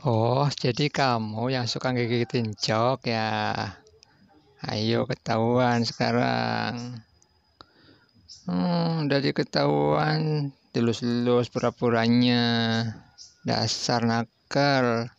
Oh, jadi kamu yang suka gigitin jok ya. Ayo ketahuan sekarang. Hmm, dari ketahuan telus-telus pura-puranya. Dasar nakal.